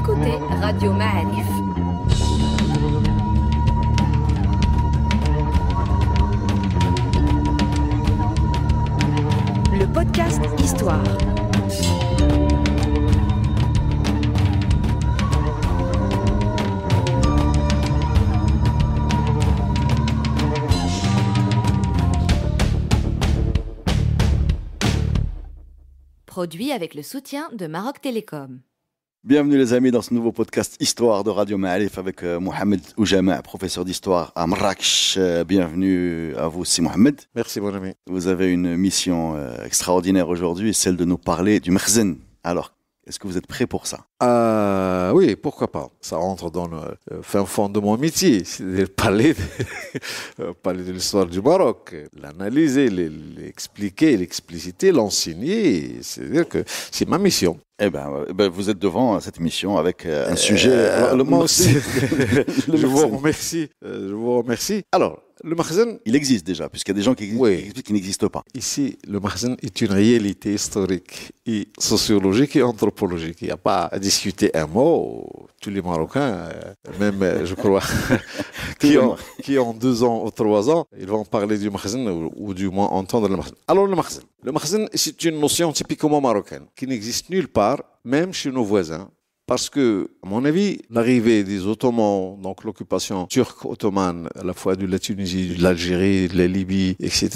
écoutez Radio Ma'arif. Le podcast Histoire. Produit avec le soutien de Maroc Télécom. Bienvenue les amis dans ce nouveau podcast Histoire de Radio Ma'alif avec euh, Mohamed Oujama, professeur d'histoire à Marrakech. Euh, bienvenue à vous aussi Mohamed. Merci mon ami. Vous avez une mission euh, extraordinaire aujourd'hui, celle de nous parler du Merzen. Alors est-ce que vous êtes prêt pour ça euh, Oui, pourquoi pas. Ça rentre dans le euh, fin fond de mon métier, c'est palais de, euh, parler de l'histoire du Maroc. L'analyser, l'expliquer, l'expliciter, l'enseigner, c'est-à-dire que c'est ma mission. Eh ben, eh ben vous êtes devant cette mission avec un sujet. le mot je vous remercie. Je vous remercie. Alors, le magasin Il existe déjà, puisqu'il y a des gens qui, n'existent qui pas. Ici, le magasin est une réalité historique, et sociologique et anthropologique. Il n'y a pas à discuter un mot. Tous les Marocains, euh, même, euh, je crois, qui, ont, deux ans ou trois ans, ils vont parler du magasin ou, du moins entendre le magasin. Alors, le magasin. Le c'est une notion typiquement marocaine qui n'existe nulle part, même chez nos voisins parce que, à mon avis, l'arrivée des Ottomans, donc l'occupation turque ottomane, à la fois de la Tunisie, de l'Algérie, de la Libye, etc.,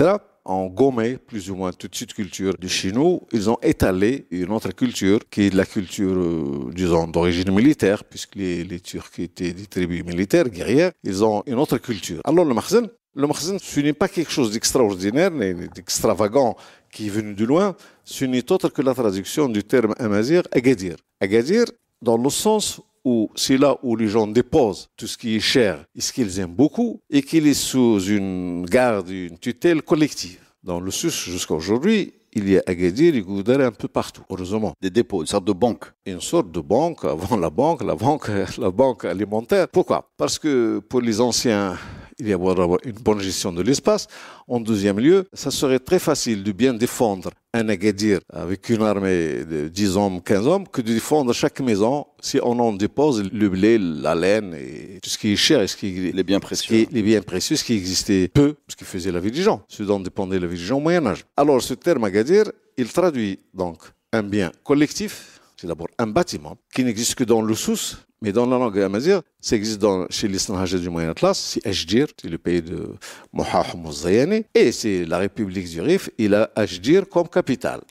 ont gommé plus ou moins toute cette culture de chez nous. Ils ont étalé une autre culture qui est la culture, euh, disons, d'origine militaire, puisque les, Turcs étaient des tribus militaires, guerrières. Ils ont une autre culture. Alors le Mahzen, le ce n'est pas quelque chose d'extraordinaire, d'extravagant qui est venu de loin. Ce n'est autre que la traduction du terme Amazir, Agadir. Agadir dans le sens où c'est là où les gens déposent tout ce qui est cher et ce qu'ils aiment beaucoup et qu'il est sous une garde, une tutelle collective. Dans le sus jusqu'à aujourd'hui, il y a Agadir et Goudar un peu partout, heureusement. Des dépôts, une sorte de banque. Une sorte de banque, avant la banque, la banque, la banque alimentaire. Pourquoi Parce que pour les anciens il y avoir une bonne gestion de l'espace. En deuxième lieu, ça serait très facile de bien défendre un Agadir avec une armée de 10 hommes, 15 hommes, que de défendre chaque maison si on en dépose le blé, la laine et tout ce qui est cher et ce qui est, les biens précieux. les biens précieux, ce qui existait peu, ce qui faisait la vie des gens, ce dont dépendait la vie des gens au Moyen-Âge. Alors ce terme Agadir, il traduit donc un bien collectif, c'est d'abord un bâtiment qui n'existe que dans le sous, mais dans la langue amazigh, ça existe chez les Sanhajés du Moyen-Atlas, c'est Ajdir, c'est le pays de Mohamed Zayani, et c'est la République du Rif, il a Ajdir comme capitale.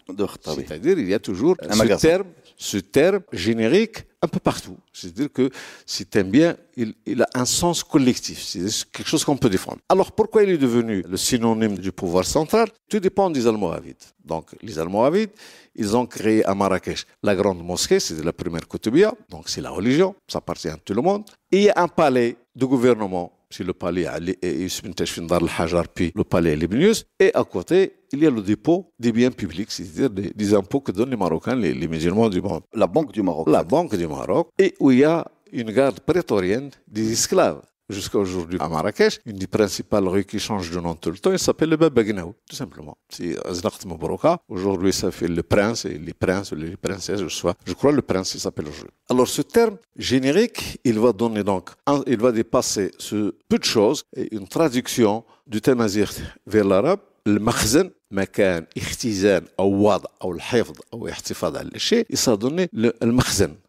C'est-à-dire, il y a toujours ce terme, ce terme générique un peu partout. C'est-à-dire que si tu aimes bien, il, a un sens collectif, c'est quelque chose qu'on peut défendre. Alors pourquoi il est devenu le synonyme du pouvoir central Tout dépend des Almohavides. Donc les Almohavides, ils ont créé à Marrakech la grande mosquée, c'est la première Koutoubia, donc c'est la religion, ça appartient à tout le monde. Et il y a un palais de gouvernement c'est le palais Ali et le hajar puis le palais Libnius. Et à côté, il y a le dépôt des biens publics, c'est-à-dire des, impôts que donnent les Marocains, les, musulmans du monde La Banque du Maroc. La Banque du Maroc. Et où il y a une garde prétorienne des esclaves jusqu'à aujourd'hui à Marrakech, une des principales rues qui change de nom tout le temps, il s'appelle le Bab tout simplement. C'est Aznaqt Aujourd'hui, ça fait le prince et les princes les princesses, je, sois. je crois le prince, il s'appelle aujourd'hui. Alors, ce terme générique, il va donner donc, il va dépasser ce peu de choses et une traduction du azir vers l'arabe. Le makhzen, le le او le او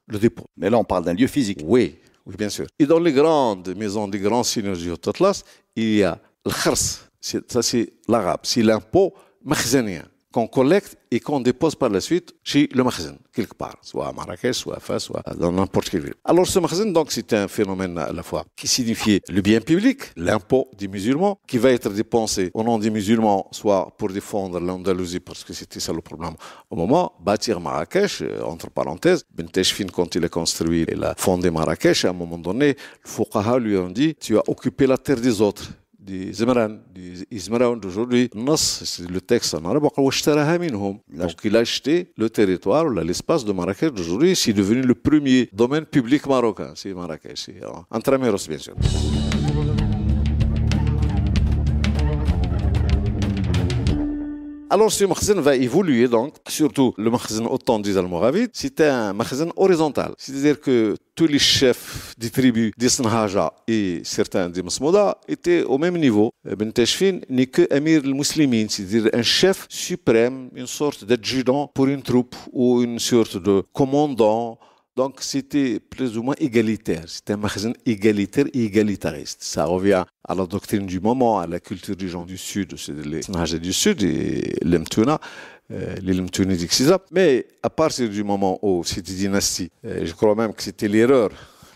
le dépôt. Mais s'est on parle d'un lieu physique. Oui. Oui, bien sûr. Et dans les grandes maisons, des grands synergies du Tatlas, il y a le khars, ça c'est l'arabe, c'est l'impôt makhzanien qu'on collecte et qu'on dépose par la suite chez le magasin, quelque part, soit à Marrakech, soit à Fès, soit dans n'importe quelle ville. Alors ce magasin, donc, c'était un phénomène à la fois qui signifiait le bien public, l'impôt des musulmans, qui va être dépensé au nom des musulmans, soit pour défendre l'Andalousie, parce que c'était ça le problème au moment, bâtir Marrakech, euh, entre parenthèses, Ben quand il a construit, et a fondé Marrakech, à un moment donné, le Fouqaha lui a dit, tu as occupé la terre des autres des Imran, du Ismaraoun d'aujourd'hui. le texte en arabe, donc il a acheté le territoire, l'espace de Marrakech d'aujourd'hui, c'est devenu le premier domaine public marocain, c'est Marrakech, hein. entre Intramuros bien sûr. Alors ce magasin va évoluer donc, surtout le magasin, autant des Almoravides, c'était un magasin horizontal. C'est-à-dire que tous les chefs des tribus d'Isnhaja et certains des Masmouda étaient au même niveau. Ben Tashfin n'est que Amir cest c'est-à-dire un chef suprême, une sorte d'adjudant pour une troupe ou une sorte de commandant donc c'était plus ou moins égalitaire. C'était un magasin égalitaire et égalitariste. Ça revient à la doctrine du moment, à la culture des gens du Sud, c'est les du Sud et les Mtuna, euh, les Mtuna Mais à partir du moment où c'était dynastie, euh, je crois même que c'était l'erreur,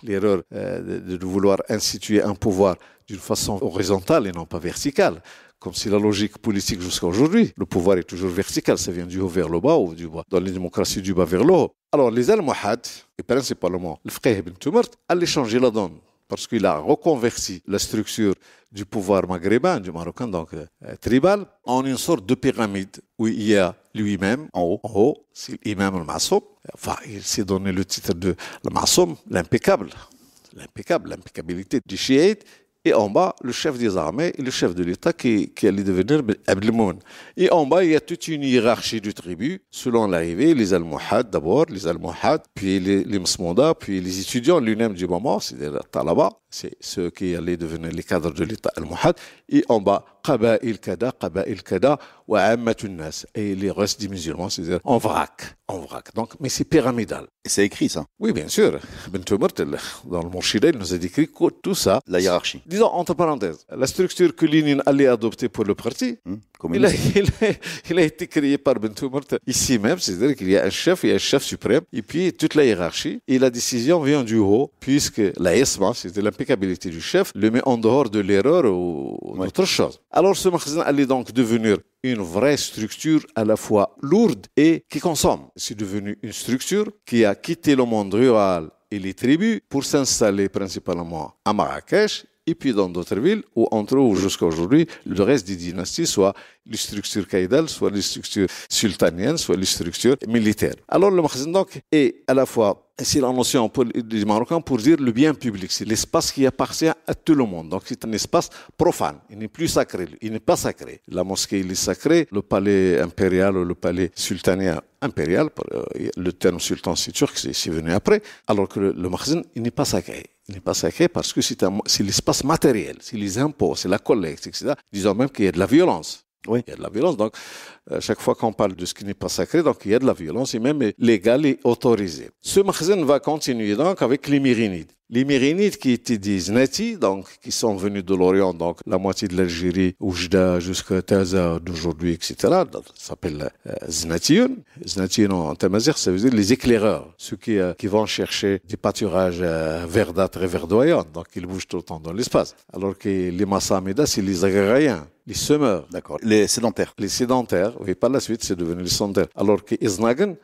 l'erreur euh, de vouloir instituer un pouvoir d'une façon horizontale et non pas verticale comme si la logique politique jusqu'à aujourd'hui. Le pouvoir est toujours vertical, ça vient du haut vers le bas ou du bas. Dans les démocraties, du bas vers le haut. Alors, les Almohades, et principalement le frère Ibn Tumart, allaient changer la donne parce qu'il a reconverti la structure du pouvoir maghrébin, du marocain, donc euh, tribal, en une sorte de pyramide où il y a lui-même en haut, en haut, c'est l'imam al-Massoum. Enfin, il s'est donné le titre de al l'impeccable. L'impeccable, l'impeccabilité du chiite, et en bas, le chef des armées et le chef de l'État qui, allait devenir ben Abdelmoun. Et en bas, il y a toute une hiérarchie de tribus selon l'arrivée, les Almohades d'abord, les Almohades, puis les, les puis les étudiants, l'UNEM du moment, c'est-à-dire Talaba, c'est ceux qui allaient devenir les cadres de l'État al et en bas, Kada, Kada, et les restes des musulmans, c'est-à-dire en vrac, en vrac. Donc, mais c'est pyramidal. Et c'est écrit, ça Oui, bien sûr. Ben dans le Mourchida, il nous a décrit tout ça. La hiérarchie. Disons, entre parenthèses, la structure que Lénine allait adopter pour le parti, hmm, il, a, été créé par Ben ici même, c'est-à-dire qu'il y a un chef, il y a un chef suprême, et puis toute la hiérarchie, et la décision vient du haut, puisque la c'était la l'impeccabilité du chef le met en dehors de l'erreur ou d'autre chose. Alors ce magasin allait donc devenir une vraie structure à la fois lourde et qui consomme. C'est devenu une structure qui a quitté le monde rural et les tribus pour s'installer principalement à Marrakech et puis dans d'autres villes où on trouve jusqu'à aujourd'hui le reste des dynasties, soit les structures caïdales, soit les structures sultaniennes, soit les structures militaires. Alors le magasin donc est à la fois c'est la notion du Marocain pour dire le bien public. C'est l'espace qui appartient à tout le monde. Donc c'est un espace profane. Il n'est plus sacré. Il n'est pas sacré. La mosquée, il est sacré. Le palais impérial ou le palais sultanien impérial, euh, le terme sultan c'est que c'est venu après. Alors que le, le il n'est pas sacré. Il n'est pas sacré parce que c'est l'espace matériel, c'est les impôts, c'est la collecte, etc. Disons même qu'il y a de la violence. Oui. Il y a de la violence. Donc, à chaque fois qu'on parle de ce qui n'est pas sacré, donc il y a de la violence, et même légale et autorisée. Ce magasin va continuer donc avec les Myrinides. Les Myrinides qui étaient des Nati, donc qui sont venus de l'Orient, donc la moitié de l'Algérie, Oujda jusqu'à Taza d'aujourd'hui, etc., ça s'appelle euh, Znatiyun. Znatiyun en tamazir, ça veut dire les éclaireurs, ceux qui, euh, qui vont chercher des pâturages euh, verdâtres et verdoyants, donc ils bougent tout le temps dans l'espace. Alors que les Massameda, c'est les agrariens les semeurs. D'accord. Les sédentaires. Les sédentaires, et par la suite c'est devenu le Sonder. Alors que les Aznag,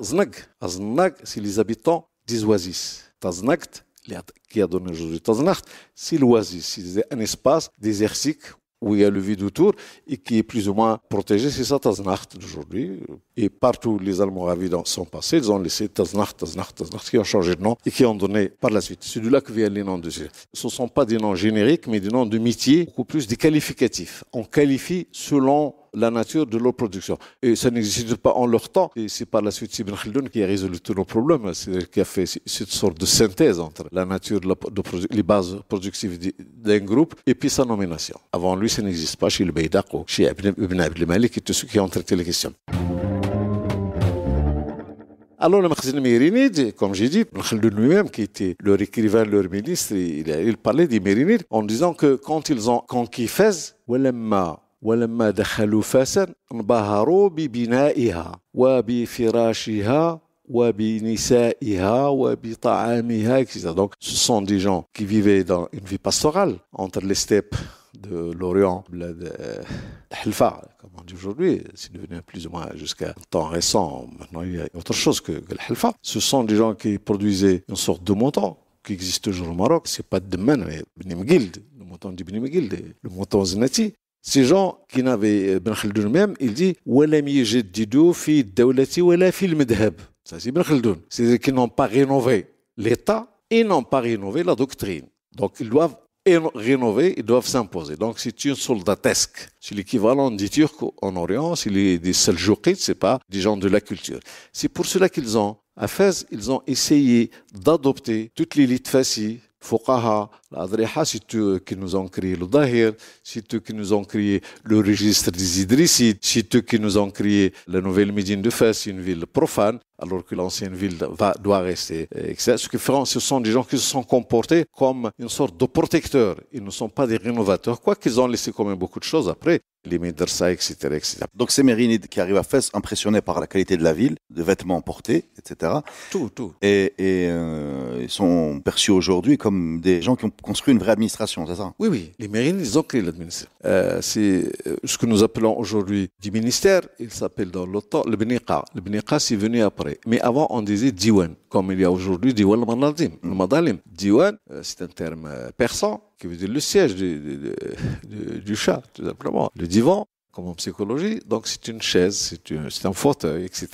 Znag, Aznag, c'est les habitants des oasis. Taznagt, qui a donné aujourd'hui Taznacht, c'est l'oasis, c'est un espace désertique où il y a le vide autour et qui est plus ou moins protégé, c'est ça Taznacht d'aujourd'hui. Et partout les Almoravides sont passés, ils ont laissé Taznacht, Taznacht, Taznacht, qui ont changé de nom et qui ont donné par la suite. C'est de là que viennent les noms de Ce ne sont pas des noms génériques, mais des noms de métiers, beaucoup plus des qualificatifs. On qualifie selon la nature de leur production. Et ça n'existe pas en leur temps. Et c'est par la suite Ibn Khaldun qui a résolu tous nos problèmes, cest qui a fait cette sorte de synthèse entre la nature, de, les bases productives d'un groupe et puis sa nomination. Avant lui, ça n'existe pas chez le Beydaq ou chez Ibn Abd Malik et tous ceux qui ont traité les questions. Alors le Makhzen Mérinide, comme j'ai dit, Khaldun lui-même, qui était leur écrivain, leur ministre, il, parlait des Mérinides en disant que quand ils ont conquis Fès, donc, ce sont des gens qui vivaient dans une vie pastorale entre les steppes de l'Orient, de Halfa, comme on dit aujourd'hui, c'est devenu plus ou moins jusqu'à un temps récent, maintenant il y a autre chose que, la Halfa. Ce sont des gens qui produisaient une sorte de montant qui existe toujours au Maroc, c'est pas de demain, mais le mouton du Bnimgild, le mouton Zinati. Ces gens qui n'avaient euh, Ben Khaldun même, il dit Ça, c'est ben C'est-à-dire qu'ils n'ont pas rénové l'État et n'ont pas rénové la doctrine. Donc, ils doivent rénover, ils doivent s'imposer. Donc, c'est une soldatesque. C'est l'équivalent des Turcs en Orient, c'est des ce c'est pas des gens de la culture. C'est pour cela qu'ils ont, à Fès, ils ont essayé d'adopter toute l'élite fascie Fouqaha, l'Adreha, c'est eux qui nous ont créé le Dahir, c'est eux qui nous ont créé le registre des Idrissides, c'est eux qui nous ont créé la nouvelle Médine de Fès, une ville profane, alors que l'ancienne ville va, doit rester. Euh, etc. Ce, que ce sont des gens qui se sont comportés comme une sorte de protecteur Ils ne sont pas des rénovateurs, quoi qu'ils ont laissé quand même beaucoup de choses après les médersa, etc., etc. Donc ces Mérinides qui arrivent à Fès, impressionnés par la qualité de la ville, de vêtements portés, etc. Tout, tout. Et, euh, ils sont perçus aujourd'hui comme comme des gens qui ont construit une vraie administration, c'est ça Oui, oui. Les mairies, ils ont créé l'administration. Euh, c'est euh, ce que nous appelons aujourd'hui du ministère. Il s'appelle dans l'OTAN le Beniqa. Le Beniqa, c'est venu après. Mais avant, on disait Diwan, comme il y a aujourd'hui Diwan al Le mm. Madalim. Diwan, euh, c'est un terme persan qui veut dire le siège du, chat, tout simplement. Le divan, comme en psychologie. Donc, c'est une chaise, c'est un fauteuil, etc.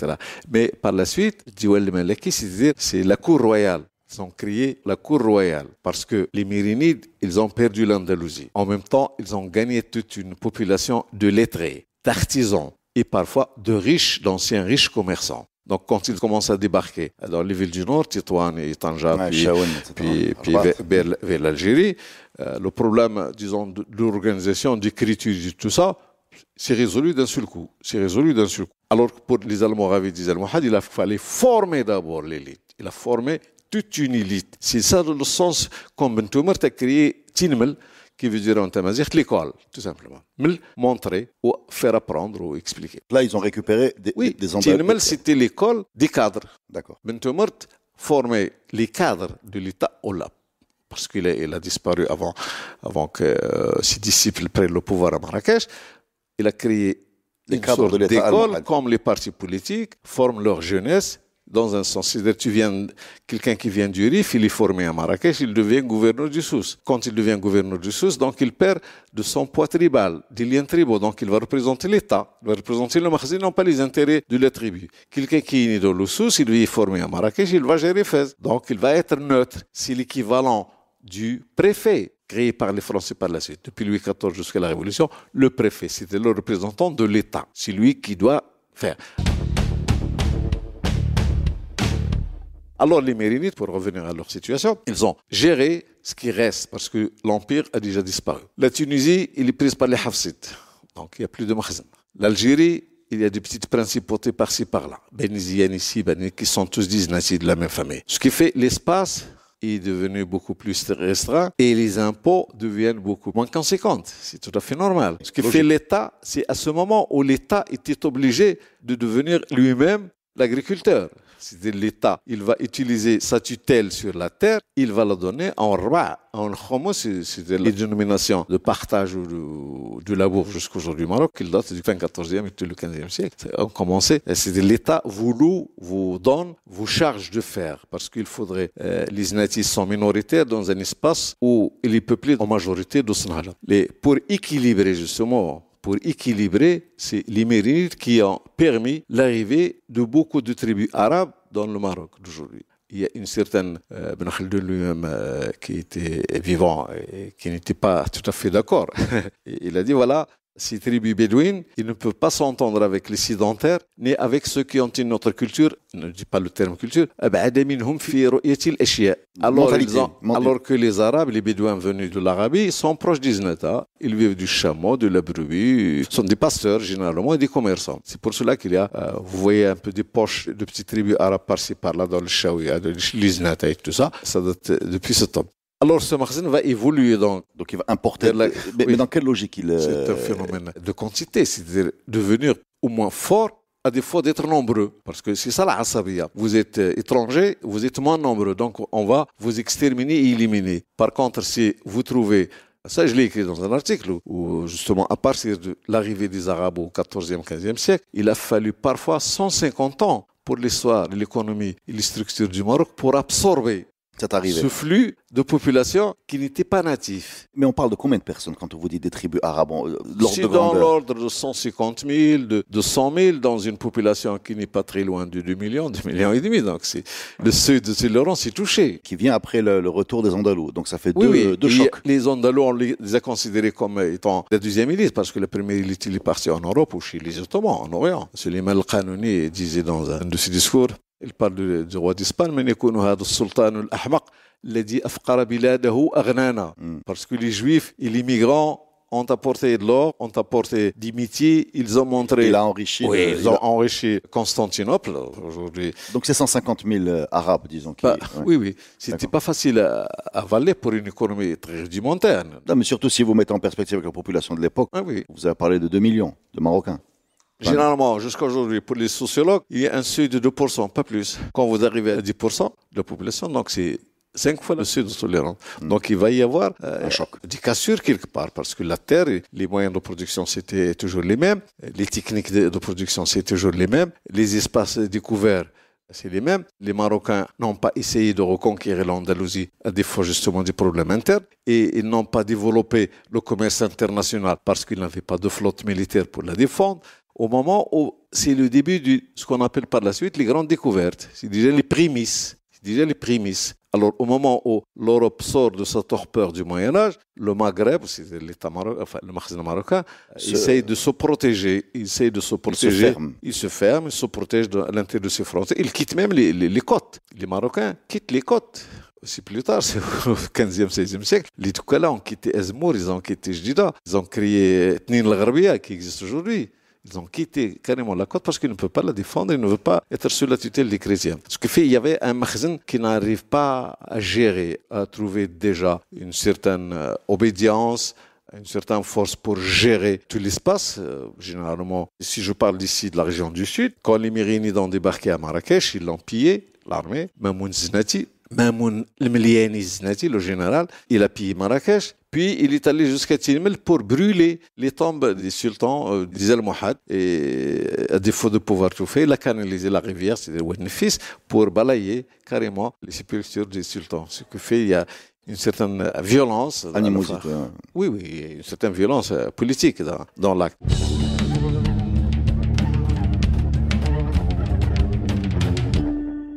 Mais par la suite, al Malaki, c'est-à-dire, c'est la cour royale. Ils ont créé la cour royale parce que les Mérinides, ils ont perdu l'Andalousie. En même temps, ils ont gagné toute une population de lettrés, d'artisans et parfois de riches, d'anciens riches commerçants. Donc, quand ils commencent à débarquer dans les villes du Nord, Tétouane et Tanja, puis, puis, vers, l'Algérie, euh, le problème, disons, de, de d'écriture, tout ça, s'est résolu d'un seul coup. C'est résolu d'un seul coup. Alors que pour les Almoravides, les Almohades, il a fallu former d'abord l'élite. Il a formé toute une élite. C'est ça le sens comme Bentoumert a créé Tinmel, qui veut dire en tamazir l'école, tout simplement. Mais Montrer ou faire apprendre ou expliquer. Là, ils ont récupéré des, oui, des c'était l'école des cadres. D'accord. Bentoumer formait les cadres de l'État au lap, parce qu'il a, il a, disparu avant, avant que euh, ses disciples prennent le pouvoir à Marrakech. Il a créé les cadres de l'école comme les partis politiques forment leur jeunesse dans un sens. C'est-à-dire, tu viens, quelqu'un qui vient du Rif, il est formé à Marrakech, il devient gouverneur du Sousse. Quand il devient gouverneur du Sousse, donc il perd de son poids tribal, des liens tribaux. Donc il va représenter l'État, il va représenter le Il non pas les intérêts de la tribu. Quelqu'un qui est né dans le Sousse, il est formé à Marrakech, il va gérer Fès. Donc il va être neutre. C'est l'équivalent du préfet créé par les Français par la suite. Depuis Louis XIV jusqu'à la Révolution, le préfet, c'était le représentant de l'État. C'est lui qui doit faire. Alors les Mérinites, pour revenir à leur situation, ils ont géré ce qui reste parce que l'Empire a déjà disparu. La Tunisie, il est prise par les Hafsites, donc il n'y a plus de Mahzan. L'Algérie, il y a des petites principautés par-ci par-là. Beniziennes ici, ben qui sont tous nazis de la même famille. Ce qui fait l'espace est devenu beaucoup plus restreint et les impôts deviennent beaucoup moins conséquents. C'est tout à fait normal. Ce qui fait l'État, c'est à ce moment où l'État était obligé de devenir lui-même l'agriculteur cest à l'État, il va utiliser sa tutelle sur la terre, il va la donner en roi, en homo, c'est-à-dire les dénominations de partage du, labour jusqu'aujourd'hui Maroc, qui date du fin 14e et du 15e siècle. On commençait, c'est-à-dire l'État vous loue, vous donne, vous charge de faire, parce qu'il faudrait, euh, les natifs sont minoritaires dans un espace où il est peuplé en majorité d'Osnala. Pour équilibrer justement pour équilibrer ces Limérides qui ont permis l'arrivée de beaucoup de tribus arabes dans le Maroc d'aujourd'hui. Il y a une certaine euh, lui-même euh, qui était vivant et qui n'était pas tout à fait d'accord. il a dit voilà, ces tribus bédouines, ils ne peuvent pas s'entendre avec les sédentaires ni avec ceux qui ont une autre culture, ne dis pas le terme culture, eh ben, alors, alors que les Arabes, les bédouins venus de l'Arabie, sont proches des ils vivent du chameau, de la brebis, sont des pasteurs généralement et des commerçants. C'est pour cela qu'il y a, euh, vous voyez un peu des poches de petites tribus arabes par-ci par-là dans le Shawiya, les et tout ça, ça date euh, depuis ce temps. Alors ce magasin va évoluer donc. Donc il va importer. Mais, dans quelle logique il C'est un euh, phénomène de quantité, c'est-à-dire devenir au moins fort à fois d'être nombreux, parce que c'est ça la asabia. Vous êtes euh, étranger, vous êtes moins nombreux, donc on va vous exterminer et éliminer. Par contre, si vous trouvez ça, je l'ai écrit dans un article où, justement, à partir de l'arrivée des Arabes au 14e, 15e siècle, il a fallu parfois 150 ans pour l'histoire, l'économie et les structures du Maroc pour absorber ce flux de population qui n'était pas natif. Mais on parle de combien de personnes quand on vous dit des tribus arabes euh, C'est dans l'ordre de 150 000, de, 100 000 dans une population qui n'est pas très loin de 2 millions, 2 millions et demi. Donc c'est le sud de Laurent s'est touché. Qui vient après le, retour des Andalous. Donc ça fait deux, chocs. Les Andalous, on les a considérés comme étant la deuxième élite parce que le premier élite, il est parti en Europe ou chez les Ottomans, en Orient. Suleiman les qanouni disait dans un de ses discours il parle du roi d'Espagne mais il هذا السلطان الأحمق الذي parce que les juifs et les migrants ont apporté de l'or, ont apporté des métiers, ils ont montré... Il a enrichi... ils ont enrichi Constantinople aujourd'hui. Donc c'est 150 000 euh, Arabes, disons. Qui... Bah, oui, oui. C'était pas facile à avaler pour une économie très rudimentaire. Non, mais surtout si vous mettez en perspective la population de l'époque. Ah oui. Vous avez parlé de 2 millions de Marocains. Généralement, jusqu'à aujourd'hui, pour les sociologues, il y a un seuil de 2%, pas plus. Quand vous arrivez à 10% de la population, donc c'est cinq fois le sud de tolérance. Hmm. Donc il va y avoir euh, un choc. des cassures quelque part, parce que la terre, les moyens de production, c'était toujours les mêmes, les techniques de, production, c'est toujours les mêmes, les espaces découverts, c'est les mêmes. Les Marocains n'ont pas essayé de reconquérir l'Andalousie à défaut justement des problème interne et ils n'ont pas développé le commerce international parce qu'ils n'avaient pas de flotte militaire pour la défendre au moment où c'est le début de ce qu'on appelle par la suite les grandes découvertes, c'est déjà les prémices. Déjà les prémices. Alors, au moment où l'Europe sort de sa torpeur du Moyen-Âge, le Maghreb, c'est l'État marocain, enfin, le marocain, essaye de se protéger. Il de se protéger. Il se ferme. Il se, protège à l'intérieur de ses frontières. Il quitte même les, côtes. Les Marocains quittent les côtes aussi plus tard, c'est au 15e, 16e siècle, les Toukala ont quitté Ezmour, ils ont quitté Jdida, ils ont créé Tnin qui existe aujourd'hui. Ils ont quitté carrément la côte parce qu'ils ne peuvent pas la défendre, ils ne veulent pas être sous la tutelle des chrétiens. Ce qui fait, il y avait un magasin qui n'arrive pas à gérer, à trouver déjà une certaine euh, obédience, une certaine force pour gérer tout l'espace. Euh, généralement, si je parle ici de la région du Sud, quand les Mérinides ont débarqué à Marrakech, ils l'ont pillé, l'armée, Mamoun Zinati, le le général, il a pillé Marrakech, puis il est allé jusqu'à Tirmel pour brûler les tombes des sultans euh, des Almohades. Et à défaut de pouvoir tout faire, il a canalisé la rivière, c'est-à-dire Wenfis, pour balayer carrément les sépultures des sultans. Ce que fait, il y a une certaine violence. Animosité. Oui, oui, une certaine violence euh, politique dans, dans l'acte.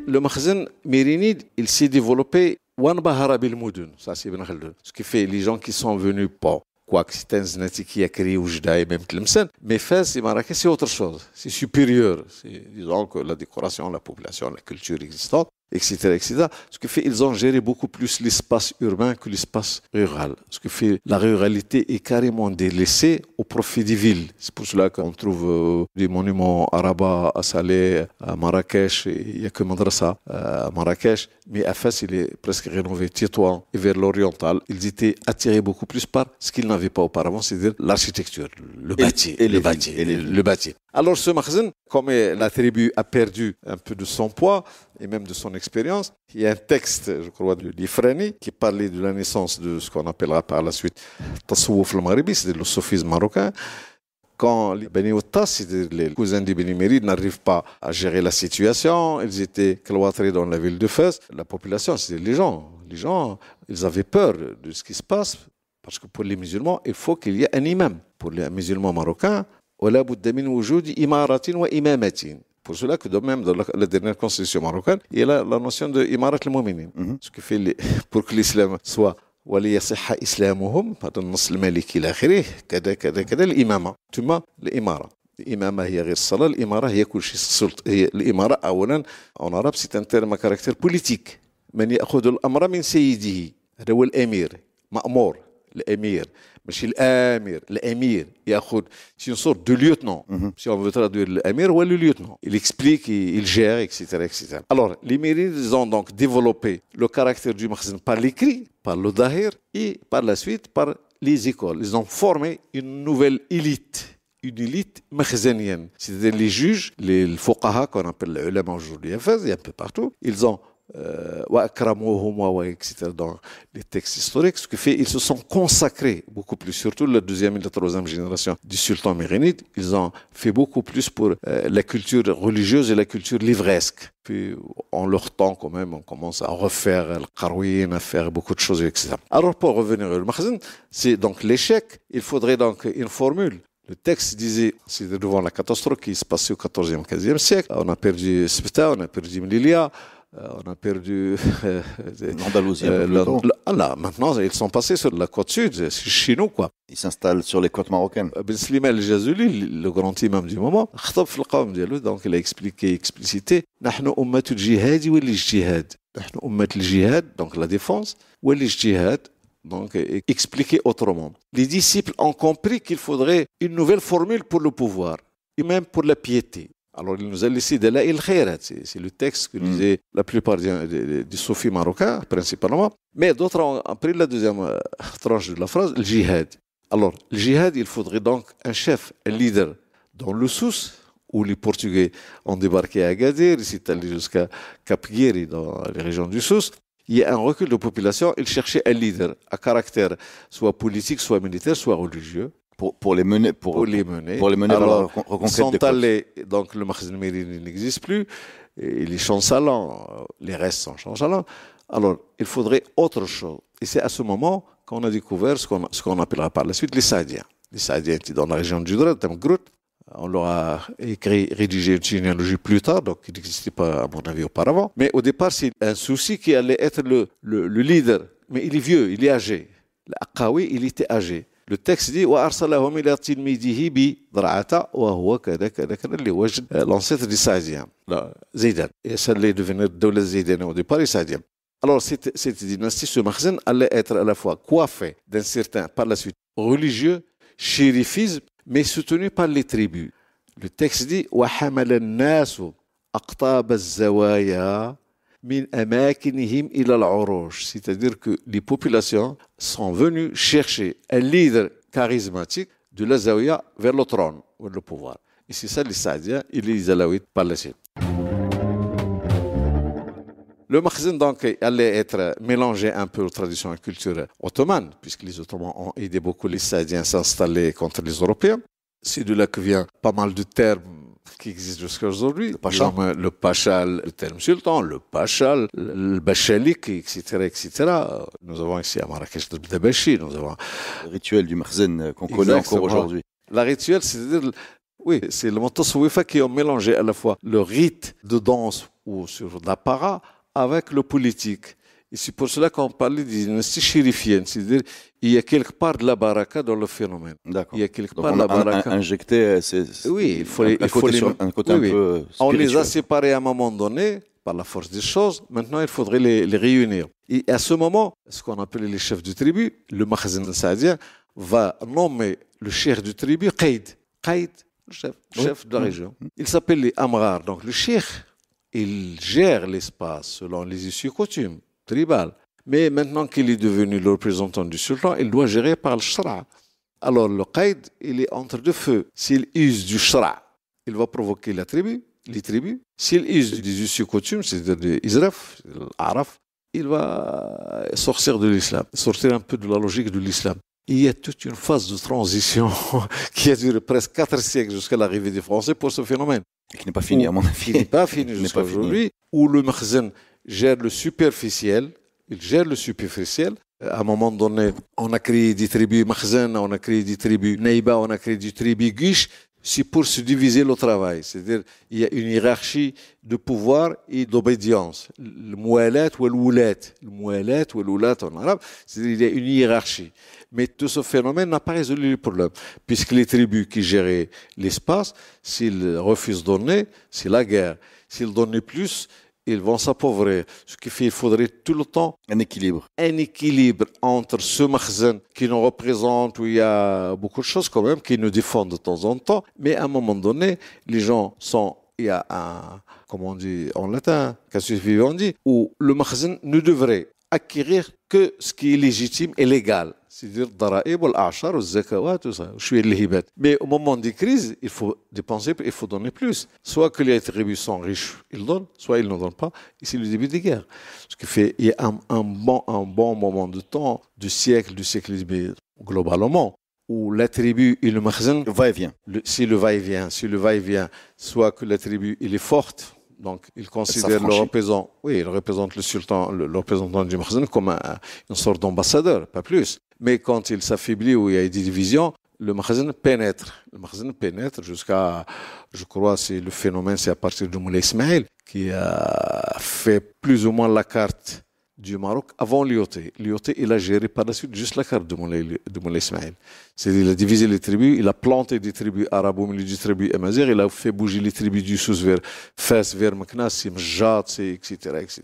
Le magasin Mérinide, il s'est développé ça, c'est Ibn Ce qui fait les gens qui sont venus pas. Quoique c'est un Znati qui a créé Oujda et même Tlemcen. Mais Fès et Marrakech, c'est autre chose. C'est supérieur. C'est, disons que la décoration, la population, la culture existante etc., etc. Ce qui fait qu'ils ont géré beaucoup plus l'espace urbain que l'espace rural. Ce qui fait la ruralité est carrément délaissée au profit des villes. C'est pour cela qu'on trouve euh, des monuments à Rabat, à Salé, à Marrakech. Il n'y a que Madrasa euh, à Marrakech. Mais à Fès, il est presque rénové, Tétouan et vers l'oriental. Ils étaient attirés beaucoup plus par ce qu'ils n'avaient pas auparavant, c'est-à-dire l'architecture, le bâti. Et, Le bâti. Alors ce magazine, comme la tribu a perdu un peu de son poids et même de son expérience, il y a un texte, je crois, de l'Ifrani qui parlait de la naissance de ce qu'on appellera par la suite Tassouf le cest à le sophisme marocain. Quand les Beni cest les cousins des Beni Merid, n'arrivent pas à gérer la situation, ils étaient cloîtrés dans la ville de Fès, la population, cest à les gens, les gens, ils avaient peur de ce qui se passe parce que pour les musulmans, il faut qu'il y ait un imam. Pour les musulmans marocains, ولا بد من وجود إمارة وإمامة pour cela que de même dans la, dernière constitution marocaine il y a la, notion de imarat al-mu'minin mhm. ce qui fait pour que l'islam soit وليصح إسلامهم هذا النص الملكي إلى آخره كذا كذا كذا الإمامة ثم الإمارة الإمامة هي غير الصلاة الإمارة هي كل شيء السلطة هي الإمارة أولا أون عرب سي ان تيرم كاركتير بوليتيك من يأخذ الأمر من سيده هذا هو الأمير مأمور الأمير ماشي الامير الامير a سي sorte de lieutenant. Si on veut traduire الامير هو le lieutenant. il explique il gère etc etc alors les ils ont donc développé le caractère du makhzen par l'écrit par le dahir et par la suite par les écoles ils ont formé une nouvelle élite une élite makhzanienne c'est-à-dire les juges les fuqaha qu'on appelle les ulama aujourd'hui il y a un peu partout ils ont euh, etc., dans les textes historiques, ce qui fait ils se sont consacrés beaucoup plus, surtout la deuxième et la troisième génération du sultan mérinide, ils ont fait beaucoup plus pour euh, la culture religieuse et la culture livresque. Puis, en leur temps, quand même, on commence à refaire le Karouine à faire beaucoup de choses, etc. Alors, pour revenir au magazine, c'est donc l'échec. Il faudrait donc une formule le texte disait, c'est devant la catastrophe qui se passait au 14e, 15e siècle. On a perdu Sbta, on a perdu Melilla euh, on a perdu euh, l'Andalousie. Euh, ah là, maintenant, ils sont passés sur la côte sud, c'est chez nous, quoi. Ils s'installent sur les côtes marocaines. Ben Slim El Jazouli, le grand imam du moment, donc il a expliqué, explicité, le djihad ?»« Nous une نحن أمة djihad, donc la défense, jihad donc expliqué autrement. Les disciples ont compris qu'il faudrait une nouvelle formule pour le pouvoir et même pour la piété. Alors il nous a laissé de la il khairat, hein, c'est le texte que disait hmm. la plupart des, des, marocains principalement, mais d'autres ont pris la deuxième euh, tranche de la phrase, le jihad. Alors le jihad, il faudrait donc un chef, un leader. Dans le Sousse, où les Portugais ont débarqué à Agadir, ils sont allés jusqu'à Cap dans les régions du Sousse, il y a un recul de population, ils cherchaient un leader à caractère soit politique, soit militaire, soit religieux. Pour, les mener, pour, pour, les mener, pour les Alors, sont allés, donc le Makhzen Médine n'existe plus, et les chansalans, les restes sont chansalans. Alors, il faudrait autre chose. Et c'est à ce moment qu'on a découvert ce qu'on appellera par la suite les Saadiens. Les Saadiens étaient dans la région de Judra, On leur a écrit, rédigé une généalogie plus tard, donc il n'existait pas, à mon avis, auparavant. Mais au départ, c'est un souci qui allait être le, leader. Mais il est vieux, il est âgé. Kawi, il était âgé. لو تيكست دي وارسلهم الى تلميذه بضرعته وهو كذا كذا كذا اللي هو لونسيت دي سايديام لا زيدان لي ديفينير الدوله الزيدانيه دي باري سايديام Alors, cette, cette dynastie Sumakhzen allait être à la fois coiffée d'un certain, par la suite, religieux, chérifisme, mais soutenu par les tribus. Le texte dit وَحَمَلَ النَّاسُ أَقْطَابَ الزَّوَايَا C'est-à-dire que les populations sont venues chercher un leader charismatique de la Zawiya vers le trône, vers le pouvoir. Et c'est ça les Saadiens et les Alaouites par la suite. Le Makhzin donc allait être mélangé un peu aux traditions et cultures ottomanes puisque les Ottomans ont aidé beaucoup les Saadiens à s'installer contre les Européens. C'est de là que vient pas mal de termes qui existe jusqu'à aujourd'hui. Le le pachal, le terme sultan, le pachal, le bachalik, etc., etc. Nous avons ici à Marrakech le Bdabashi, nous avons. Le rituel du marzen qu'on connaît encore aujourd'hui. La rituel, c'est-à-dire, oui, c'est le Wifa qui ont mélangé à la fois le rite de danse ou sur d'apparat avec le politique. Et c'est pour cela qu'on parlait dynastie chérifienne, c'est-à-dire il y a quelque part de la baraka dans le phénomène. Il y a quelque part de la baraka. Injecter, euh, oui, il faut il faut un côté un peu On les a séparés à un moment donné par la force des choses. Maintenant, il faudrait les, réunir. Et à ce moment, ce qu'on appelait les chefs de tribu, le de Saadia, va nommer le chef de tribu Qaïd. Qaïd, le chef, chef de la région. Il s'appelle les Amrar. Donc le chef, il gère l'espace selon les issues coutumes tribal. Mais maintenant qu'il est devenu le représentant du sultan, il doit gérer par le shara. Alors le qaïd, il est entre deux feux. S'il use du shara, il va provoquer la tribu, les tribus. S'il use des us coutumes, c'est-à-dire des israf, l'araf, il va sortir de l'islam, sortir un peu de la logique de l'islam. Il y a toute une phase de transition qui a duré presque quatre siècles jusqu'à l'arrivée des Français pour ce phénomène. Et qui n'est pas fini, à mon avis. Qui n'est pas fini jusqu'à aujourd'hui, où le Makhzen, gère le superficiel. Il gère le superficiel. À un moment donné, on a créé des tribus Mahzen, on a créé des tribus Neiba, on a créé des tribus Guiche. C'est pour se diviser le travail. C'est-à-dire, il y a une hiérarchie de pouvoir et d'obédience. Le mouelet ou le oulet. Le mouelet ou oulet en arabe. C'est-à-dire, il y a une hiérarchie. Mais tout ce phénomène n'a pas résolu le problème. Puisque les tribus qui géraient l'espace, s'ils refusent de donner, c'est la guerre. S'ils donnaient plus, ils vont s'appauvrir. Ce qui fait qu'il faudrait tout le temps un équilibre. Un équilibre entre ce magazine qui nous représente, où il y a beaucoup de choses quand même, qui nous défendent de temps en temps, mais à un moment donné, les gens sont il y a un, comment on dit en latin, casus dit où le magazine ne devrait acquérir que ce qui est légitime et légal c'est-à-dire tout ça, je suis Mais au moment des crises, il faut dépenser, il faut donner plus. Soit que les tribus sont riches, ils donnent, soit ils ne donnent pas. Et c'est le début des guerres. Ce qui fait qu'il y a un, bon, un bon moment de temps, du siècle, du siècle globalement, où la tribu et le makhzen, va et vient. Le, si le va et vient, si le va et vient, soit que la tribu il est forte, donc, il considère le représentant, oui, il représente le sultan, le, représentant du Mahzan comme une sorte d'ambassadeur, pas plus. Mais quand il s'affaiblit ou il y a des divisions, le magasin pénètre. Le Mahzan pénètre jusqu'à, je crois, c'est le phénomène, c'est à partir de Moulay Ismail qui a fait plus ou moins la carte du Maroc avant Lyoté. Lyoté, il a géré par la suite juste la carte de Moulay, Ismail. C'est-à-dire, il a divisé les tribus, il a planté des tribus arabes au milieu des tribus amazères, il a fait bouger les tribus du Sous vers Fès, vers Meknès, Simjad, etc., etc.,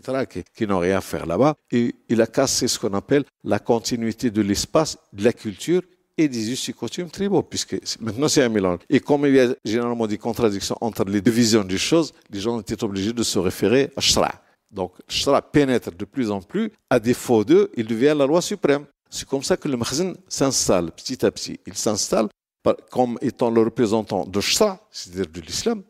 qui, n'ont rien à faire là-bas. Et il a cassé ce qu'on appelle la continuité de l'espace, de la culture et des us et coutumes tribaux, puisque maintenant c'est un mélange. Et comme il y a généralement des contradictions entre les divisions des choses, les gens étaient obligés de se référer à Shra. Donc, Shra pénètre de plus en plus. À défaut d'eux, il devient la loi suprême. C'est comme ça que le Mahzin s'installe petit à petit. Il s'installe comme étant le représentant de Shra, c'est-à-dire de l'islam,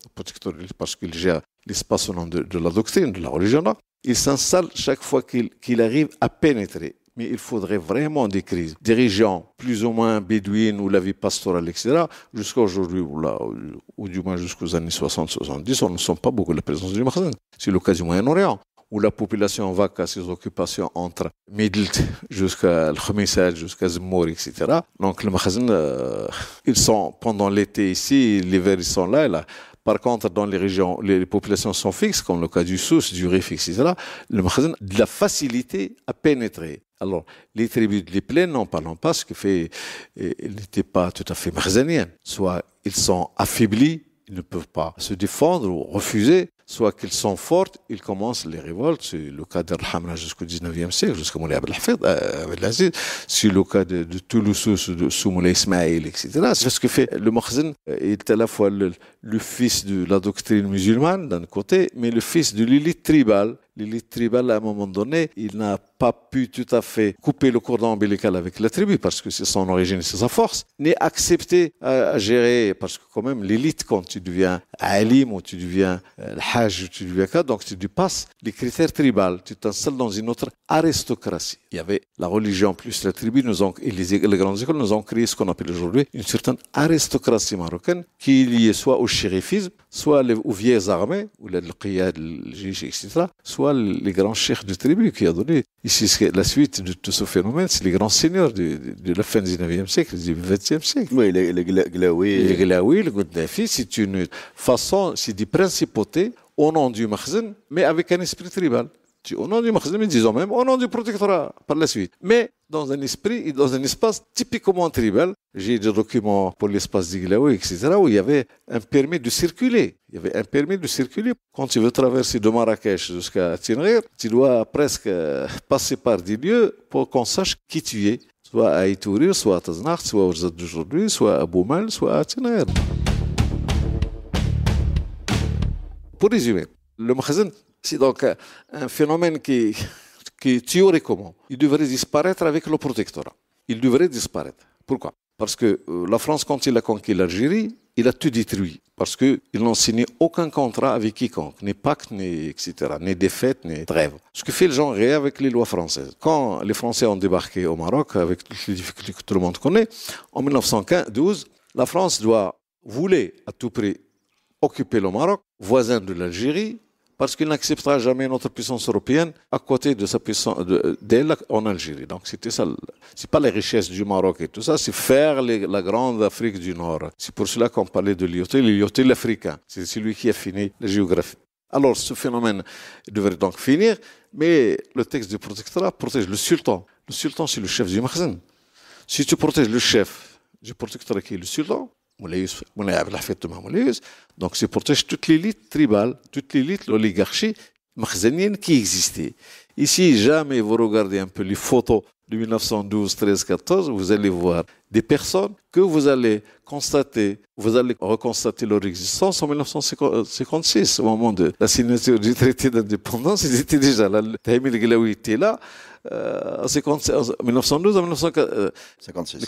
parce qu'il gère l'espace au nom de, la doctrine, de la religion. Il s'installe chaque fois qu'il arrive à pénétrer. Mais il faudrait vraiment des crises, des régions plus ou moins bédouines ou la vie pastorale, etc., jusqu'à aujourd'hui, ou, du moins jusqu'aux années 60-70, on ne sent pas beaucoup la présence du Mahzin. C'est l'occasion cas du Moyen-Orient où la population va à ses occupations entre Midlt jusqu'à Khomissal, jusqu'à Zemmour, etc. Donc le magasin, euh, ils sont pendant l'été ici, l'hiver ils sont là, là. Par contre, dans les régions, les populations sont fixes, comme le cas du Sousse, du Rif, etc. Le magasin de la facilité à pénétrer. Alors, les tribus de plaines, n'en parlons pas, ce qui fait, ils n'étaient pas tout à fait marzaniennes. Soit ils sont affaiblis, ils ne peuvent pas se défendre ou refuser, soit qu'ils sont fortes, ils commencent les révoltes. C'est le cas de hamra jusqu'au 19e siècle, jusqu'à Moulay Abdelaziz. Euh, C'est le cas de, Toulouse, sous Moulay Ismail, etc. C'est ce que fait le Mokhzen. Euh, il est à la fois le, le, fils de la doctrine musulmane, d'un côté, mais le fils de l'élite tribale l'élite tribale, à un moment donné, il n'a pas pu tout à fait couper le cordon ombilical avec la tribu, parce que c'est son origine, c'est sa force, ni accepter euh, à, gérer, parce que quand même, l'élite, quand tu deviens alim ou tu deviens euh, hajj ou tu deviens ka, donc tu passes les critères tribaux, tu t'installes dans une autre aristocratie. Il y avait la religion plus la tribu, nous ont, et les, grandes écoles nous ont créé ce qu'on appelle aujourd'hui une certaine aristocratie marocaine qui est liée soit au shérifisme soit aux vieilles armées, ou la etc., soit les grands chefs de tribu qui a donné. Ici, la suite de tout ce phénomène, c'est les grands seigneurs de, la fin du 19e siècle, du 20e siècle. Oui, les Glaoui. Les Glaoui, le Goudnafi, c'est une façon, c'est des principautés au nom du Mahzen, mais avec un esprit tribal au nom du ils disons même au nom du protectorat par la suite. Mais dans un esprit et dans un espace typiquement tribal, j'ai des documents pour l'espace d'Iglaoui, etc., où il y avait un permis de circuler. Il y avait un permis de circuler. Quand tu veux traverser de Marrakech jusqu'à Tinrir, tu dois presque euh, passer par des lieux pour qu'on sache qui tu es. Soit à Itourir, soit à Taznacht, soit Zad d'aujourd'hui, soit à Boumal, soit à Tinrir. Pour résumer, le magasin c'est donc eh, un phénomène qui, qui, théoriquement, il devrait disparaître avec le protectorat. Il devrait disparaître. Pourquoi Parce que euh, la France, quand il a conquis l'Algérie, il a tout détruit. Parce qu'ils n'ont signé aucun contrat avec quiconque, ni pacte, ni etc., ni défaite, ni trêve. Ce que fait le genre avec les lois françaises. Quand les Français ont débarqué au Maroc, avec toutes les difficultés que tout le monde connaît, en 1912, la France doit, voulait à tout prix occuper le Maroc, voisin de l'Algérie, parce qu'il n'acceptera jamais notre puissance européenne à côté de sa puissance d'elle en Algérie. Donc c'était ça. C'est pas les richesses du Maroc et tout ça, c'est faire la grande Afrique du Nord. C'est pour cela qu'on parlait de l'IOT, l'IOT l'Africain. C'est celui qui a fini la géographie. Alors ce phénomène devrait donc finir, mais le texte du protectorat protège le sultan. Le sultan, c'est le chef du Mahzen. Si tu protèges le chef du protectorat qui est le sultan, donc c'est pour toute l'élite tribale, toute l'élite, l'oligarchie makhzanienne qui existait. Ici, jamais vous regardez un peu les photos de 1912, 13, 14, vous allez voir des personnes que vous allez constater, vous allez reconstater leur existence en 1956, au moment de la signature du traité d'indépendance, ils étaient déjà là, était là, euh, en 1912 à 1956.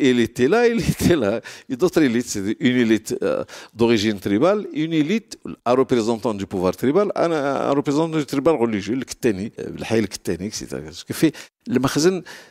il était là, il était là. Et d'autres élites, une élite euh, d'origine tribale, une élite, un représentant du pouvoir tribal, un, représentant du tribal religieux, le Kteni, euh, le Kteni, etc. Ce que fait le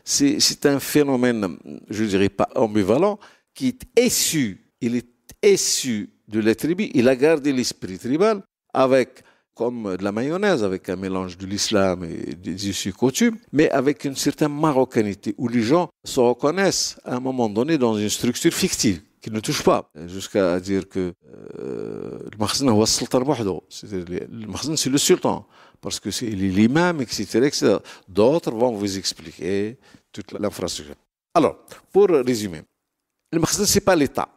c'est un phénomène, je dirais pas ambivalent, qui est issu, il est issu de la tribu, il a gardé l'esprit tribal avec comme de la mayonnaise avec un mélange de l'islam et des issues coutumes, mais avec une certaine marocanité où les gens se reconnaissent à un moment donné dans une structure fictive qui ne touche pas, jusqu'à dire que euh, le Mahzin c'est le sultan, parce que c'est l'imam, etc. etc. D'autres vont vous expliquer toute l'infrastructure. Alors, pour résumer, le Mahzin, ce n'est pas l'État,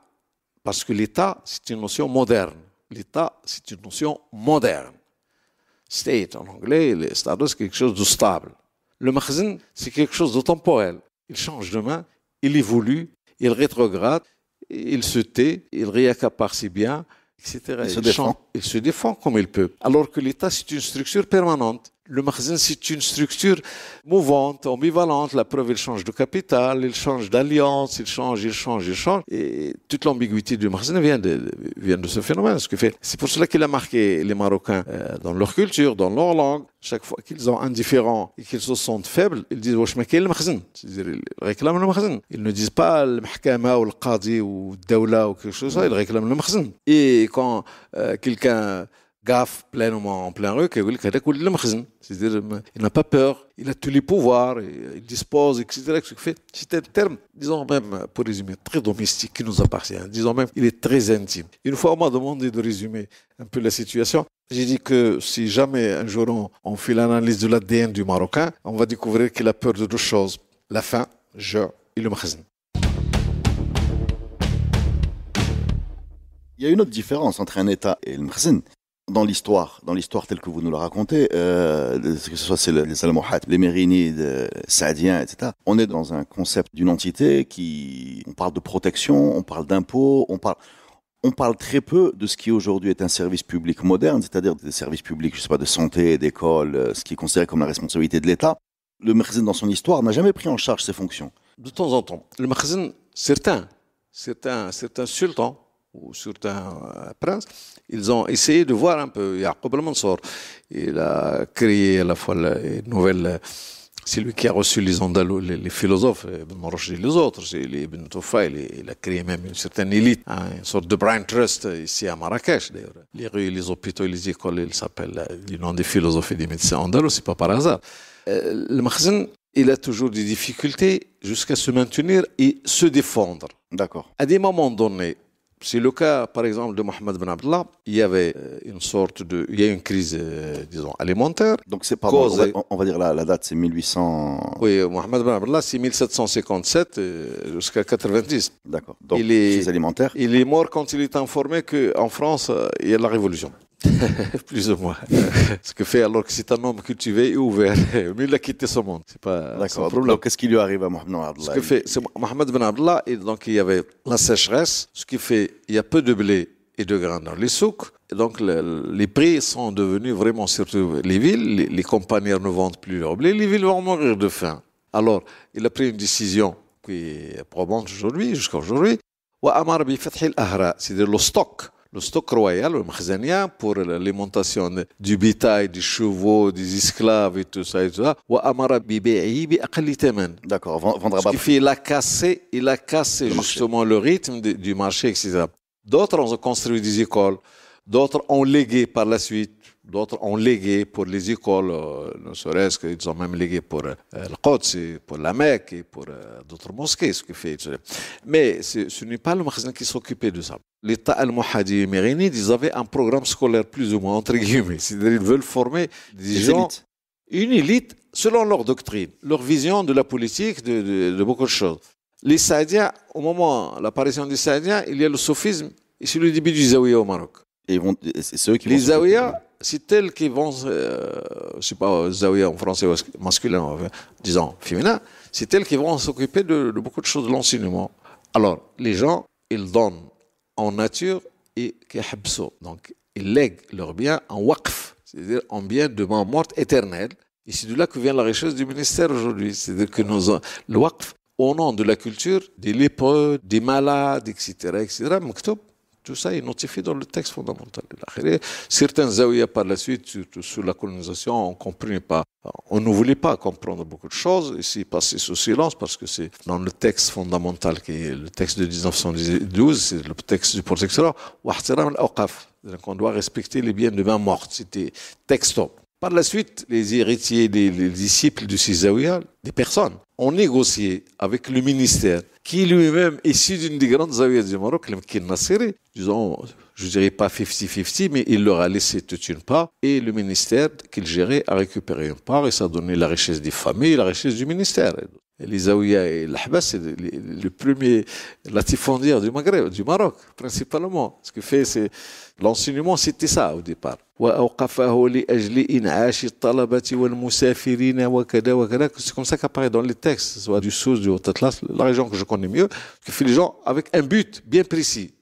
parce que l'État, c'est une notion moderne. L'État, c'est une notion moderne state en anglais, les status, c'est quelque chose de stable. Le magazine, c'est quelque chose de temporel. Il change de main, il évolue, il rétrograde, il se tait, il réaccapare si bien, etc. Il, il se défend il se défend comme il peut. Alors que l'État, c'est une structure permanente. Le magasin, c'est une structure mouvante, ambivalente. La preuve, il change de capital, il change d'alliance, il change, il change, il change. Et toute l'ambiguïté du magasin vient de, vient de ce phénomène. Ce fait, c'est pour cela qu'il a marqué les Marocains euh, dans leur culture, dans leur langue. Chaque fois qu'ils sont indifférents et qu'ils se sentent faibles, ils disent Wesh, le C'est-à-dire, ils réclament le magasin. Ils ne disent pas le mahkama ou le qadi ou le daoula ou quelque chose, ils réclament le magasin. Et quand euh, quelqu'un un gaffe pleinement en plein rue, il n'a pas peur, il a tous les pouvoirs, il dispose, etc. C'est un terme, disons même, pour résumer, très domestique qui nous appartient. Disons même, il est très intime. Une fois, on m'a demandé de résumer un peu la situation. J'ai dit que si jamais un jour on, fait l'analyse de l'ADN du Marocain, on va découvrir qu'il a peur de deux choses. La faim, je, et le makhzen. Il y a une autre différence entre un État et le Mkhzen. Dans l'histoire, dans l'histoire telle que vous nous la racontez, euh, que ce soit les Almohades, les Mérinides, euh, les Saadiens, etc., on est dans un concept d'une entité qui, on parle de protection, on parle d'impôts, on parle, on parle très peu de ce qui aujourd'hui est un service public moderne, c'est-à-dire des services publics, je sais pas, de santé, d'école, euh, ce qui est considéré comme la responsabilité de l'État. Le Mkhzen, dans son histoire, n'a jamais pris en charge ses fonctions. De temps en temps. Le C'est certains, certains, certains sultans ou certains euh, princes, ils ont essayé de voir un peu Yaqub al-Mansour. Il a créé à la fois la nouvelle. Euh, c'est lui qui a reçu les Andalous, les, philosophes, euh, les autres, Ibn Toufa, il, a créé même une certaine élite, hein, une sorte de brain trust ici à Marrakech d'ailleurs. Les rues, les hôpitaux, les écoles, ils s'appellent du nom des philosophes et des médecins andalous, n'est pas par hasard. le Makhzen, il a toujours des difficultés jusqu'à se maintenir et se défendre. D'accord. À des moments donnés, c'est le cas, par exemple, de Mohamed Ben Abdallah. Il y avait euh, une sorte de. Il y a une crise, euh, disons, alimentaire. Donc, c'est pas on, va, dire la, la date, c'est 1800. Oui, Mohamed Ben Abdallah, c'est 1757 euh, jusqu'à 90. D'accord. Donc, il est, crise alimentaire. Il est mort quand il est informé qu'en France, il y a la révolution. plus ou moins. Ce que fait alors que c'est un homme cultivé et ouvert. Mais il a quitté son monde. C'est pas un problème. Donc, qu'est-ce qui lui arrive à Mohamed Ben Abdallah Ce que fait, c'est Mohamed Ben Abdallah, et donc il y avait la sécheresse, ce qui fait il y a peu de blé et de grains dans les souks. donc les prix sont devenus vraiment, surtout les villes, les, compagnies ne vendent plus leur blé, les villes vont mourir de faim. Alors il a pris une décision qui est probante aujourd'hui, jusqu'à aujourd'hui. C'est-à-dire le stock le stock royal, le makhzania, pour l'alimentation du bétail, des chevaux, des esclaves et tout ça et tout ça. Il a cassé, il a cassé justement le rythme du marché, etc. D'autres ont construit des écoles, d'autres ont légué par la suite D'autres ont légué pour les écoles, euh, ne serait-ce qu'ils ont même légué pour euh, le pour la Mecque et pour euh, d'autres mosquées, ce que fait. Mais ce n'est pas le magasin qui s'occupait de ça. L'État al-Muhadi et ils avaient un programme scolaire plus ou moins, entre guillemets. cest veulent former des, gens, élites. une élite, selon leur doctrine, leur vision de la politique, de, beaucoup de choses. Les Saadiens, au moment de l'apparition des Saadiens, il y a le sophisme et c'est le début du Zawiya au Maroc. Et c'est eux qui les Zawiyas c'est elles qui vont, euh, je sais pas, en français masculin, disons féminin, c'est elles qui vont s'occuper de, beaucoup de choses de l'enseignement. Alors, les gens, ils donnent en nature et Donc, ils lèguent leur bien en waqf, c'est-à-dire en bien de main morte éternelle. Et c'est de là que vient la richesse du ministère aujourd'hui. C'est-à-dire que nous, euh, le waqf, au nom de la culture, des lépreux, des malades, etc., etc., tout ça est notifié dans le texte fondamental de Certains zaouïas par la suite, surtout sur la colonisation, on ne pas. On ne voulait pas comprendre beaucoup de choses. Ici, passé sous silence parce que c'est dans le texte fondamental qui est le texte de 1912, c'est le texte du protectorat. Donc on doit respecter les biens de main morte. C'était top. Par la suite, les héritiers, les, disciples du Zawiyas, des personnes, ont négocié avec le ministère, qui lui-même est issu d'une des grandes zawiyas du Maroc, l'Emkin Nassiri, disons, je dirais pas 50-50, mais il leur a laissé toute une part, et le ministère qu'il gérait a récupéré une part, et ça a donné la richesse des familles, la richesse du ministère. les Zawiyas et l'Ahbas, c'est le, premier latifondière du Maghreb, du Maroc, principalement. Ce que fait, c'est L'enseignement, c'était ça au départ. C'est comme ça qu'apparaît dans les textes, soit du Sous, du Haut-Atlas, la région que je connais mieux, Que fait les gens avec un but bien précis.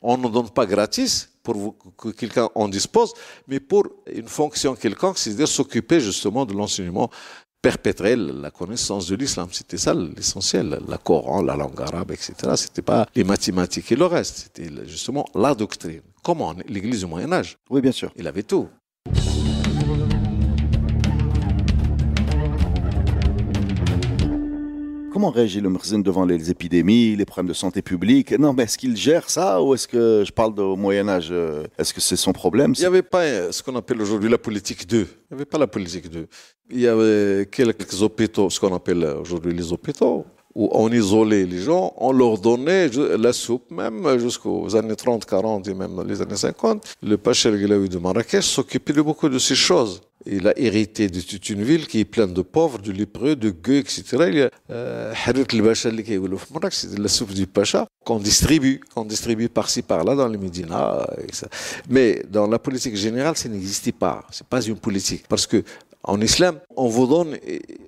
On ne donne pas gratis pour que quelqu'un en dispose, mais pour une fonction quelconque, c'est-à-dire s'occuper justement de l'enseignement perpétrer la connaissance de l'islam. C'était ça l'essentiel. La Coran, la langue arabe, etc. C'était pas les mathématiques et le reste. C'était justement la doctrine. Comment l'Église du Moyen Âge Oui, bien sûr. Il avait tout. comment réagit le Merzine devant les épidémies, les problèmes de santé publique Non, mais est-ce qu'il gère ça ou est-ce que je parle au Moyen Âge euh, Est-ce que c'est son problème Il n'y avait pas euh, ce qu'on appelle aujourd'hui la politique 2. Il n'y avait pas la politique 2. Il y avait quelques hôpitaux, ce qu'on appelle euh, aujourd'hui les hôpitaux, où on isolait les gens, on leur donnait la soupe, même jusqu'aux années 30, 40 et même dans les années 50. Le Pacher Gilaoui de Marrakech s'occupait de beaucoup de ces choses il a hérité de toute une ville qui est pleine de pauvres, de lépreux, de gueux, etc. Il y a euh, c'est la soupe du Pacha qu'on distribue, qu'on distribue par-ci, par-là dans les médina. Euh, Mais dans la politique générale, ça n'existe pas. Ce n'est pas une politique. Parce que en islam, on vous donne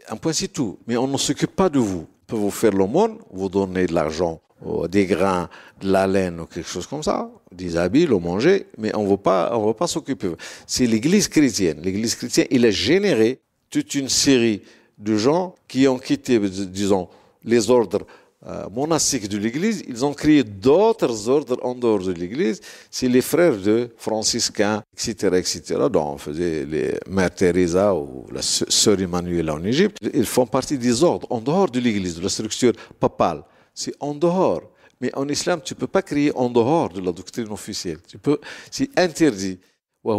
un point, c'est tout. Mais on ne s'occupe pas de vous. On peut vous faire l'aumône, vous donner de l'argent ou des grains, de la laine ou quelque chose comme ça, des habits, on manger, mais on ne va pas s'occuper. C'est l'Église chrétienne. L'Église chrétienne, il a généré toute une série de gens qui ont quitté, disons, les ordres euh, monastiques de l'Église. Ils ont créé d'autres ordres en dehors de l'Église. C'est les frères de franciscains, etc., etc., dont on faisait les Mères Teresa ou la sœur Emmanuel en Égypte. Ils font partie des ordres en dehors de l'Église, de la structure papale c'est en dehors. Mais en islam, tu ne peux pas crier en dehors de la doctrine officielle. Tu peux, c'est interdit. Tu vas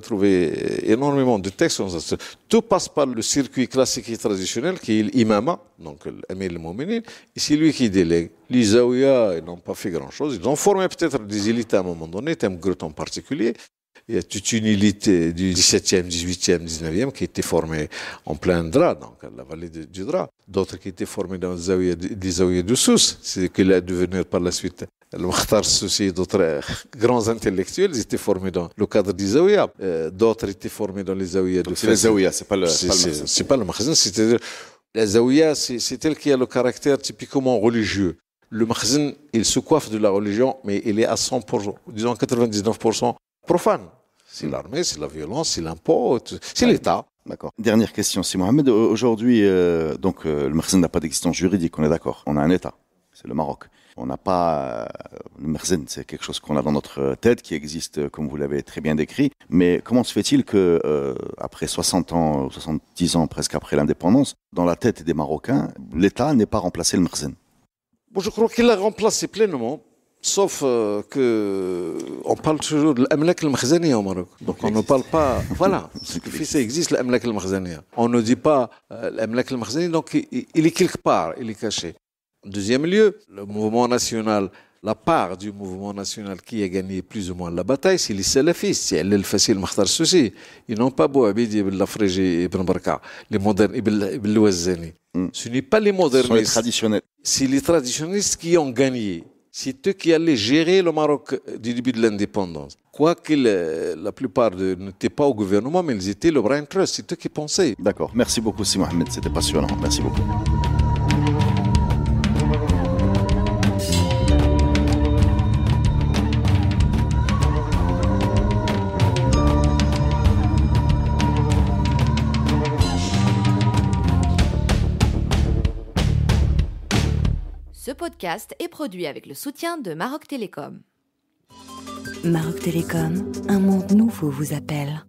trouver énormément de textes. Tout passe par le circuit classique et traditionnel qui est l'imama, donc l'amir le mouminin et c'est lui qui délègue. Les Zawiya, ils n'ont pas fait grand-chose. Ils ont formé peut-être des élites à un moment donné, Temgrut en particulier, il y a toute une élite euh, du 17e, 18e, 19e qui était formée en plein drap, donc à la vallée du drap. D'autres qui étaient formés dans les zawiyas de, Sousse, c'est qu'il a devenu par la suite le Mokhtar Soussi d'autres euh, grands intellectuels étaient formés dans le cadre des zawiyas. Euh, d'autres étaient formés dans les Zawiya de C'est les Zawiya, c'est pas le C'est pas le Makhzin, c'est-à-dire, la Zawiya, c'est elle qui a le caractère typiquement religieux. Le Makhzin, il se coiffe de la religion, mais il est à 100%, disons 99% profane. C'est hmm. l'armée, c'est la violence, c'est l'impôt, c'est l'État. D'accord. Dernière question, c'est Mohamed. Aujourd'hui, euh, donc euh, le Mersen n'a pas d'existence juridique, on est d'accord. On a un État, c'est le Maroc. On n'a pas euh, le Mersen, c'est quelque chose qu'on a dans notre tête, qui existe, comme vous l'avez très bien décrit. Mais comment se fait-il que, après 60 ans, 70 ans presque après l'indépendance, dans la tête des Marocains, l'État n'ait pas remplacé le mersin bon, Je crois qu'il l'a remplacé pleinement Sauf qu'on euh, que on parle toujours de l'amlak al au Maroc. Donc on ne parle pas. Voilà, ce qui ça existe l'amlak al On ne dit pas euh, l'amlak al donc il, est quelque part, il est caché. En deuxième lieu, le mouvement national, la part du mouvement national qui a gagné plus ou moins la bataille, c'est les salafistes, c'est al facile Makhtar Soussi. Ils n'ont pas beau Abidi Ibn Lafriji Ibn Barka, les modernes Ibn Louazani. Hmm. Ce n'est pas les modernistes. Ce sont les traditionnels. C'est les traditionnistes qui ont gagné c'est eux qui allaient gérer le Maroc du début de l'indépendance. Quoique euh, la plupart n'étaient pas au gouvernement, mais ils étaient le brain trust, c'est eux qui pensaient. D'accord, merci beaucoup Si Mohamed, c'était passionnant, merci beaucoup. podcast est produit avec le soutien de Maroc Télécom. Maroc Télécom, un monde nouveau vous appelle.